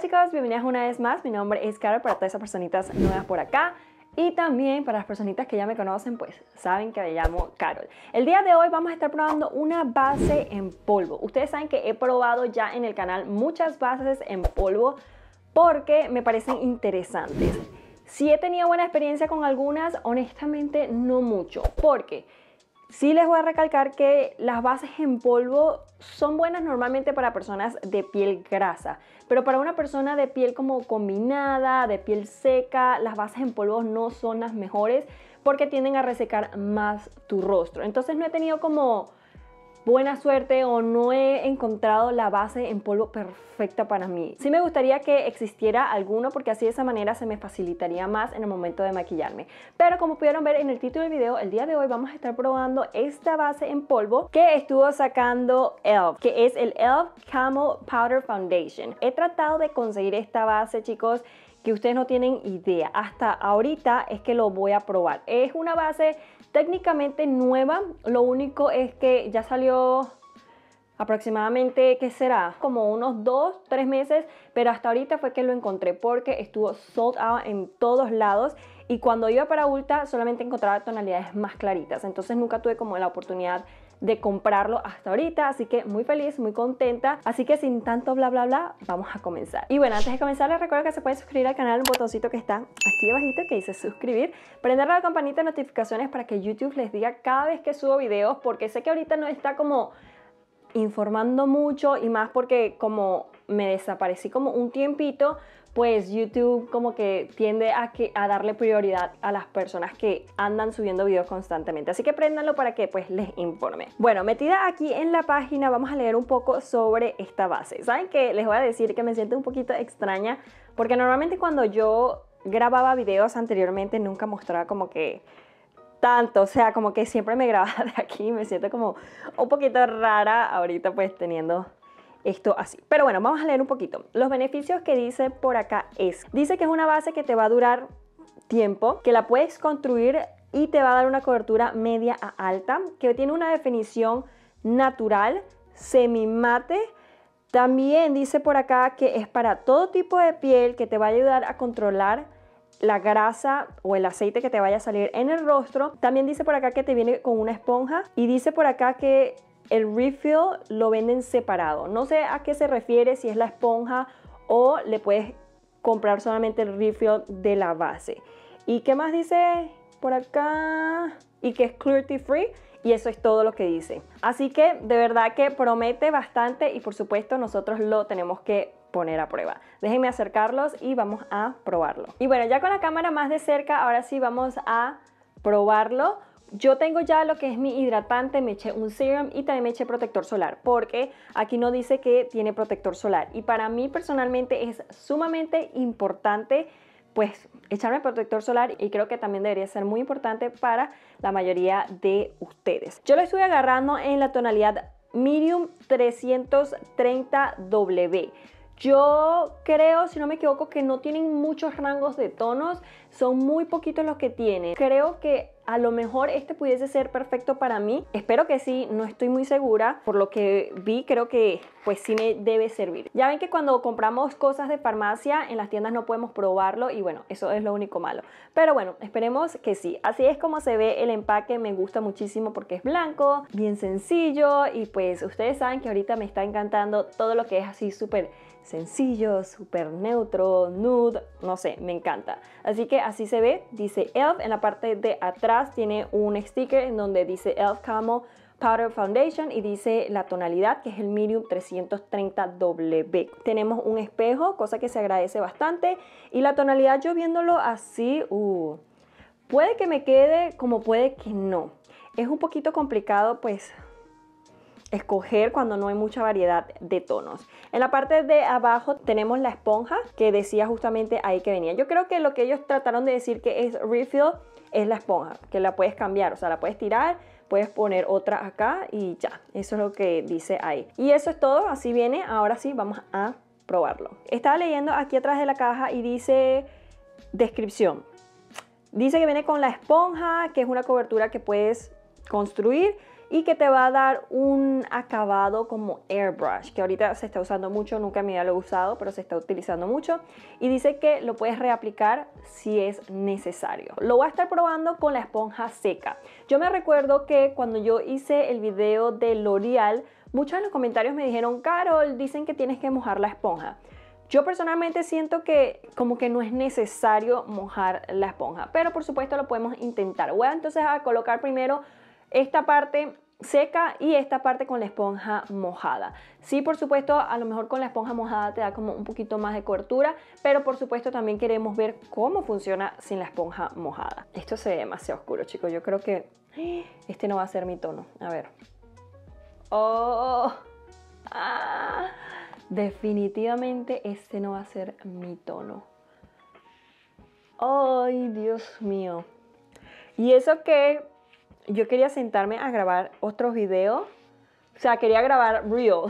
chicos, bienvenidas una vez más. Mi nombre es Carol para todas esas personitas nuevas por acá. Y también para las personitas que ya me conocen, pues saben que me llamo Carol. El día de hoy vamos a estar probando una base en polvo. Ustedes saben que he probado ya en el canal muchas bases en polvo porque me parecen interesantes. Si he tenido buena experiencia con algunas, honestamente no mucho. Porque Sí les voy a recalcar que las bases en polvo son buenas normalmente para personas de piel grasa, pero para una persona de piel como combinada, de piel seca, las bases en polvo no son las mejores porque tienden a resecar más tu rostro. Entonces no he tenido como buena suerte o no he encontrado la base en polvo perfecta para mí. Sí me gustaría que existiera alguno porque así de esa manera se me facilitaría más en el momento de maquillarme. Pero como pudieron ver en el título del video, el día de hoy vamos a estar probando esta base en polvo que estuvo sacando ELF, que es el ELF Camel Powder Foundation. He tratado de conseguir esta base, chicos, que ustedes no tienen idea. Hasta ahorita es que lo voy a probar. Es una base técnicamente nueva, lo único es que ya salió aproximadamente, ¿qué será? Como unos dos, tres meses, pero hasta ahorita fue que lo encontré porque estuvo sold out en todos lados y cuando iba para Ulta solamente encontraba tonalidades más claritas, entonces nunca tuve como la oportunidad de comprarlo hasta ahorita, así que muy feliz, muy contenta, así que sin tanto bla bla bla, vamos a comenzar. Y bueno, antes de comenzar les recuerdo que se pueden suscribir al canal, un botoncito que está aquí abajito que dice suscribir, prender la campanita de notificaciones para que YouTube les diga cada vez que subo videos, porque sé que ahorita no está como informando mucho y más porque como me desaparecí como un tiempito, pues YouTube como que tiende a, que, a darle prioridad a las personas que andan subiendo videos constantemente. Así que préndanlo para que pues les informe. Bueno, metida aquí en la página vamos a leer un poco sobre esta base. Saben que les voy a decir que me siento un poquito extraña porque normalmente cuando yo grababa videos anteriormente nunca mostraba como que tanto, o sea, como que siempre me grababa de aquí, me siento como un poquito rara ahorita pues teniendo esto así. Pero bueno, vamos a leer un poquito. Los beneficios que dice por acá es, dice que es una base que te va a durar tiempo, que la puedes construir y te va a dar una cobertura media a alta, que tiene una definición natural, semi mate También dice por acá que es para todo tipo de piel, que te va a ayudar a controlar la grasa o el aceite que te vaya a salir en el rostro. También dice por acá que te viene con una esponja y dice por acá que el refill lo venden separado. No sé a qué se refiere, si es la esponja o le puedes comprar solamente el refill de la base. ¿Y qué más dice por acá? Y que es cruelty free. Y eso es todo lo que dice. Así que de verdad que promete bastante y por supuesto nosotros lo tenemos que poner a prueba. Déjenme acercarlos y vamos a probarlo. Y bueno, ya con la cámara más de cerca, ahora sí vamos a probarlo yo tengo ya lo que es mi hidratante, me eché un serum y también me eché protector solar, porque aquí no dice que tiene protector solar. Y para mí personalmente es sumamente importante pues echarme protector solar y creo que también debería ser muy importante para la mayoría de ustedes. Yo lo estoy agarrando en la tonalidad Medium 330W. Yo creo, si no me equivoco, que no tienen muchos rangos de tonos, son muy poquitos los que tienen. Creo que a lo mejor este pudiese ser perfecto para mí. Espero que sí, no estoy muy segura. Por lo que vi, creo que pues sí me debe servir. Ya ven que cuando compramos cosas de farmacia, en las tiendas no podemos probarlo y bueno, eso es lo único malo. Pero bueno, esperemos que sí. Así es como se ve el empaque, me gusta muchísimo porque es blanco, bien sencillo y pues ustedes saben que ahorita me está encantando todo lo que es así súper sencillo, súper neutro, nude, no sé, me encanta. Así que así se ve, dice ELF. En la parte de atrás tiene un sticker en donde dice ELF Camo Powder Foundation y dice la tonalidad que es el Medium 330W. Tenemos un espejo, cosa que se agradece bastante. Y la tonalidad yo viéndolo así, uh, puede que me quede como puede que no. Es un poquito complicado pues escoger cuando no hay mucha variedad de tonos. En la parte de abajo tenemos la esponja que decía justamente ahí que venía. Yo creo que lo que ellos trataron de decir que es refill es la esponja, que la puedes cambiar, o sea, la puedes tirar, puedes poner otra acá y ya. Eso es lo que dice ahí. Y eso es todo, así viene. Ahora sí, vamos a probarlo. Estaba leyendo aquí atrás de la caja y dice descripción. Dice que viene con la esponja, que es una cobertura que puedes construir y que te va a dar un acabado como airbrush, que ahorita se está usando mucho, nunca me lo he usado, pero se está utilizando mucho y dice que lo puedes reaplicar si es necesario. Lo voy a estar probando con la esponja seca. Yo me recuerdo que cuando yo hice el video de L'Oreal, muchos en los comentarios me dijeron, Carol, dicen que tienes que mojar la esponja. Yo personalmente siento que como que no es necesario mojar la esponja, pero por supuesto lo podemos intentar. Voy entonces a colocar primero esta parte seca y esta parte con la esponja mojada. Sí, por supuesto, a lo mejor con la esponja mojada te da como un poquito más de cobertura, pero por supuesto también queremos ver cómo funciona sin la esponja mojada. Esto se ve demasiado oscuro, chicos. Yo creo que este no va a ser mi tono. A ver. ¡Oh! Ah. Definitivamente este no va a ser mi tono. ¡Ay, Dios mío! Y eso que yo quería sentarme a grabar otros videos. O sea, quería grabar real.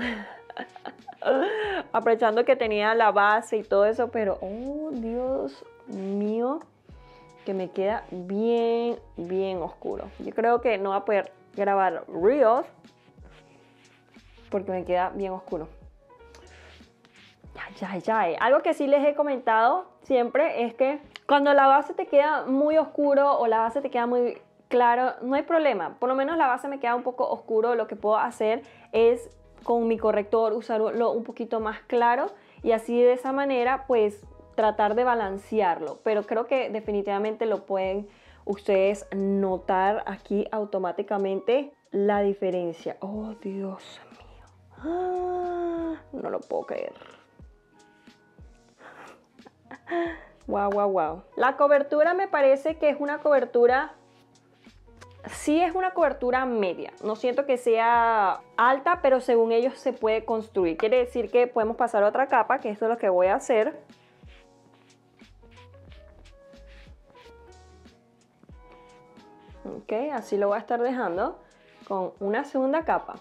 Aprovechando que tenía la base y todo eso, pero, oh, Dios mío, que me queda bien, bien oscuro. Yo creo que no va a poder grabar reels porque me queda bien oscuro. Ya, ya, ya. Eh. Algo que sí les he comentado siempre es que cuando la base te queda muy oscuro o la base te queda muy Claro, no hay problema. Por lo menos la base me queda un poco oscuro. Lo que puedo hacer es con mi corrector usarlo un poquito más claro y así de esa manera pues tratar de balancearlo. Pero creo que definitivamente lo pueden ustedes notar aquí automáticamente la diferencia. Oh, Dios mío. Ah, no lo puedo creer. Wow, wow, wow. La cobertura me parece que es una cobertura sí es una cobertura media, no siento que sea alta, pero según ellos se puede construir. Quiere decir que podemos pasar otra capa, que esto es lo que voy a hacer. Ok, así lo voy a estar dejando con una segunda capa.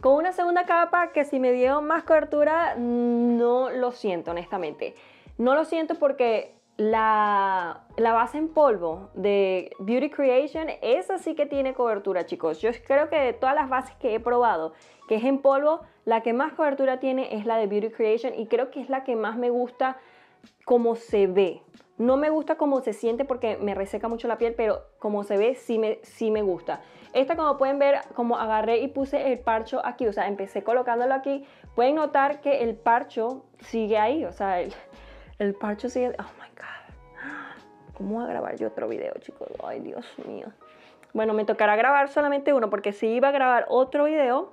Con una segunda capa que si me dio más cobertura, no lo siento honestamente. No lo siento porque la, base en polvo de Beauty Creation, esa sí que tiene cobertura, chicos. Yo creo que de todas las bases que he probado, que es en polvo, la que más cobertura tiene es la de Beauty Creation y creo que es la que más me gusta como se ve. No me gusta cómo se siente porque me reseca mucho la piel, pero como se ve sí me, sí me gusta. Esta como pueden ver, como agarré y puse el parcho aquí, o sea, empecé colocándolo aquí. Pueden notar que el parcho sigue ahí, o sea, el, el parcho sigue... Oh, my God. ¿Cómo voy a grabar yo otro video, chicos? Ay, Dios mío. Bueno, me tocará grabar solamente uno porque sí iba a grabar otro video,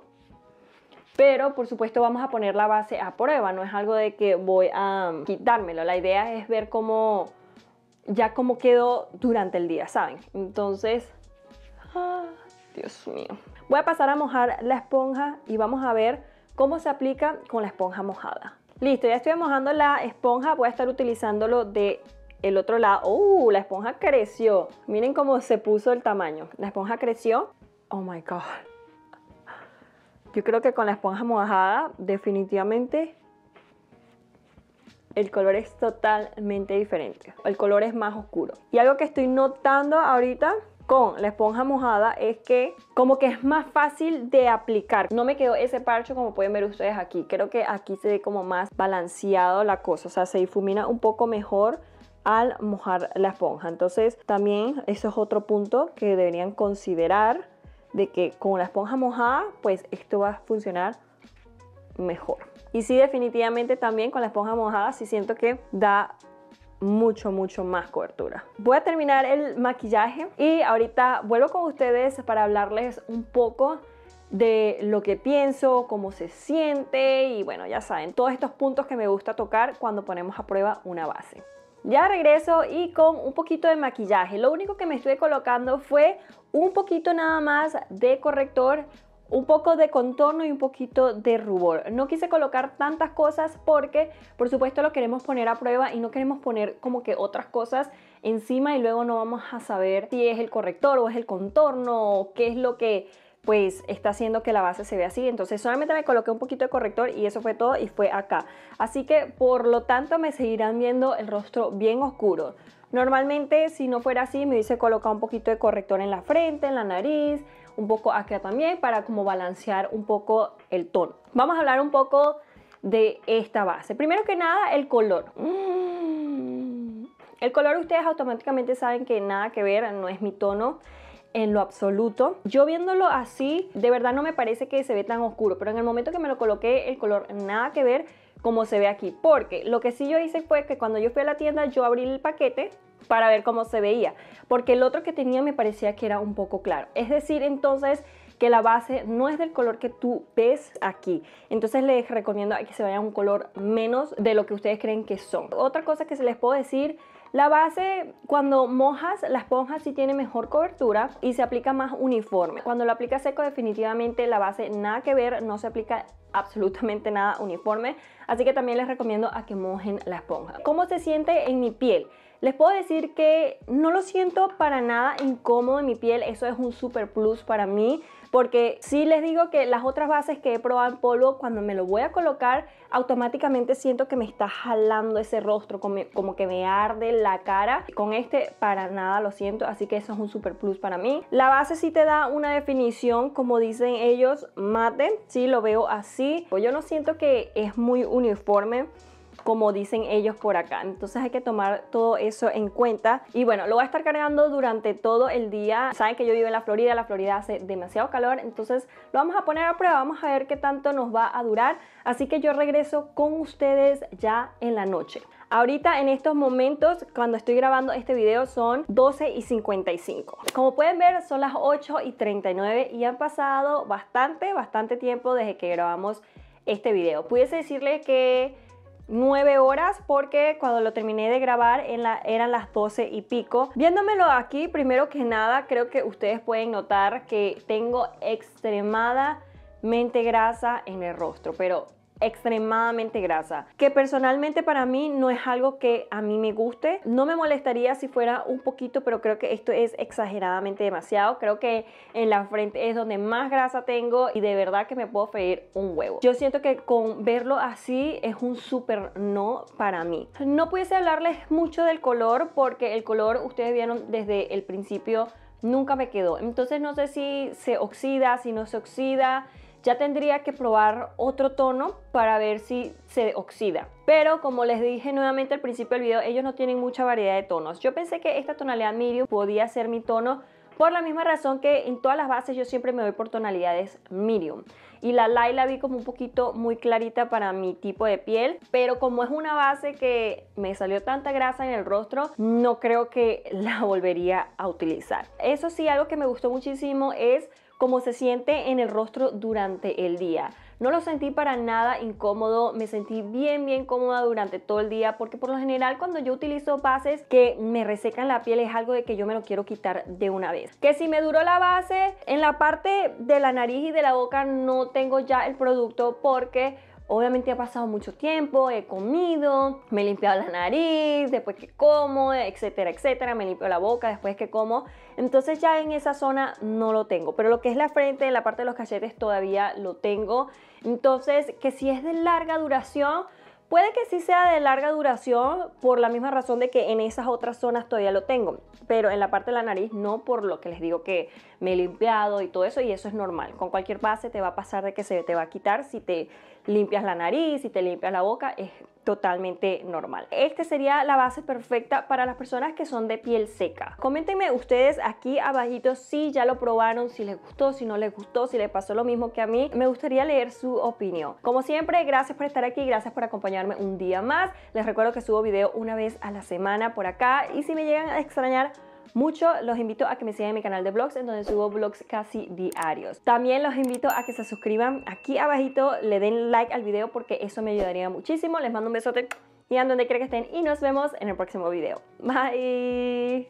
pero por supuesto vamos a poner la base a prueba, no es algo de que voy a quitármelo, la idea es ver cómo, ya cómo quedó durante el día, ¿saben? Entonces, ah, Dios mío. Voy a pasar a mojar la esponja y vamos a ver cómo se aplica con la esponja mojada. Listo, ya estoy mojando la esponja, voy a estar utilizándolo de el otro lado. ¡Uh! La esponja creció. Miren cómo se puso el tamaño. La esponja creció. ¡Oh, my God! Yo creo que con la esponja mojada definitivamente el color es totalmente diferente. El color es más oscuro. Y algo que estoy notando ahorita con la esponja mojada es que como que es más fácil de aplicar. No me quedó ese parcho como pueden ver ustedes aquí. Creo que aquí se ve como más balanceado la cosa. O sea, se difumina un poco mejor al mojar la esponja. Entonces también eso es otro punto que deberían considerar de que con la esponja mojada pues esto va a funcionar mejor. Y sí, definitivamente también con la esponja mojada sí siento que da mucho, mucho más cobertura. Voy a terminar el maquillaje y ahorita vuelvo con ustedes para hablarles un poco de lo que pienso, cómo se siente y bueno, ya saben, todos estos puntos que me gusta tocar cuando ponemos a prueba una base. Ya regreso y con un poquito de maquillaje. Lo único que me estuve colocando fue un poquito nada más de corrector un poco de contorno y un poquito de rubor. No quise colocar tantas cosas porque por supuesto lo queremos poner a prueba y no queremos poner como que otras cosas encima y luego no vamos a saber si es el corrector o es el contorno o qué es lo que pues está haciendo que la base se vea así. Entonces solamente me coloqué un poquito de corrector y eso fue todo y fue acá. Así que por lo tanto me seguirán viendo el rostro bien oscuro. Normalmente si no fuera así me hubiese colocado un poquito de corrector en la frente, en la nariz, un poco acá también para como balancear un poco el tono. Vamos a hablar un poco de esta base. Primero que nada el color. Mm. El color ustedes automáticamente saben que nada que ver, no es mi tono en lo absoluto. Yo viéndolo así, de verdad no me parece que se ve tan oscuro, pero en el momento que me lo coloqué, el color nada que ver como se ve aquí. Porque lo que sí yo hice fue que cuando yo fui a la tienda, yo abrí el paquete para ver cómo se veía, porque el otro que tenía me parecía que era un poco claro. Es decir, entonces que la base no es del color que tú ves aquí. Entonces les recomiendo que se vayan un color menos de lo que ustedes creen que son. Otra cosa que se les puedo decir la base, cuando mojas, la esponja sí tiene mejor cobertura y se aplica más uniforme. Cuando lo aplicas seco, definitivamente la base nada que ver, no se aplica absolutamente nada uniforme. Así que también les recomiendo a que mojen la esponja. ¿Cómo se siente en mi piel? Les puedo decir que no lo siento para nada incómodo en mi piel, eso es un super plus para mí porque si les digo que las otras bases que he probado en polvo, cuando me lo voy a colocar, automáticamente siento que me está jalando ese rostro, como, que me arde la cara. Con este para nada lo siento, así que eso es un super plus para mí. La base sí te da una definición, como dicen ellos, mate, sí lo veo así. Yo no siento que es muy uniforme como dicen ellos por acá. Entonces hay que tomar todo eso en cuenta. Y bueno, lo voy a estar cargando durante todo el día. Saben que yo vivo en la Florida, la Florida hace demasiado calor, entonces lo vamos a poner a prueba, vamos a ver qué tanto nos va a durar. Así que yo regreso con ustedes ya en la noche. Ahorita en estos momentos, cuando estoy grabando este video, son 12 y 55. Como pueden ver, son las 8 y 39 y han pasado bastante, bastante tiempo desde que grabamos este video. Pudiese decirle que 9 horas porque cuando lo terminé de grabar eran las 12 y pico. Viéndomelo aquí, primero que nada, creo que ustedes pueden notar que tengo extremadamente grasa en el rostro, pero extremadamente grasa, que personalmente para mí no es algo que a mí me guste. No me molestaría si fuera un poquito, pero creo que esto es exageradamente demasiado. Creo que en la frente es donde más grasa tengo y de verdad que me puedo freír un huevo. Yo siento que con verlo así es un súper no para mí. No pudiese hablarles mucho del color porque el color ustedes vieron desde el principio nunca me quedó. Entonces no sé si se oxida, si no se oxida, ya tendría que probar otro tono para ver si se oxida. Pero como les dije nuevamente al principio del video, ellos no tienen mucha variedad de tonos. Yo pensé que esta tonalidad medium podía ser mi tono por la misma razón que en todas las bases yo siempre me doy por tonalidades medium. Y la light la vi como un poquito muy clarita para mi tipo de piel. Pero como es una base que me salió tanta grasa en el rostro, no creo que la volvería a utilizar. Eso sí, algo que me gustó muchísimo es como se siente en el rostro durante el día. No lo sentí para nada incómodo, me sentí bien, bien cómoda durante todo el día, porque por lo general cuando yo utilizo bases que me resecan la piel es algo de que yo me lo quiero quitar de una vez. Que si me duró la base, en la parte de la nariz y de la boca no tengo ya el producto porque Obviamente ha pasado mucho tiempo, he comido, me he limpiado la nariz, después que como, etcétera, etcétera, me limpio la boca después que como. Entonces ya en esa zona no lo tengo, pero lo que es la frente, la parte de los cachetes todavía lo tengo. Entonces, que si es de larga duración, Puede que sí sea de larga duración por la misma razón de que en esas otras zonas todavía lo tengo, pero en la parte de la nariz no por lo que les digo que me he limpiado y todo eso y eso es normal. Con cualquier base te va a pasar de que se te va a quitar si te limpias la nariz, y te limpias la boca, es totalmente normal. Este sería la base perfecta para las personas que son de piel seca. Coméntenme ustedes aquí abajito si ya lo probaron, si les gustó, si no les gustó, si les pasó lo mismo que a mí. Me gustaría leer su opinión. Como siempre, gracias por estar aquí, gracias por acompañarme un día más. Les recuerdo que subo video una vez a la semana por acá y si me llegan a extrañar, mucho. Los invito a que me sigan en mi canal de vlogs, en donde subo vlogs casi diarios. También los invito a que se suscriban aquí abajito, le den like al video porque eso me ayudaría muchísimo. Les mando un besote y a donde quiera que estén y nos vemos en el próximo video. Bye.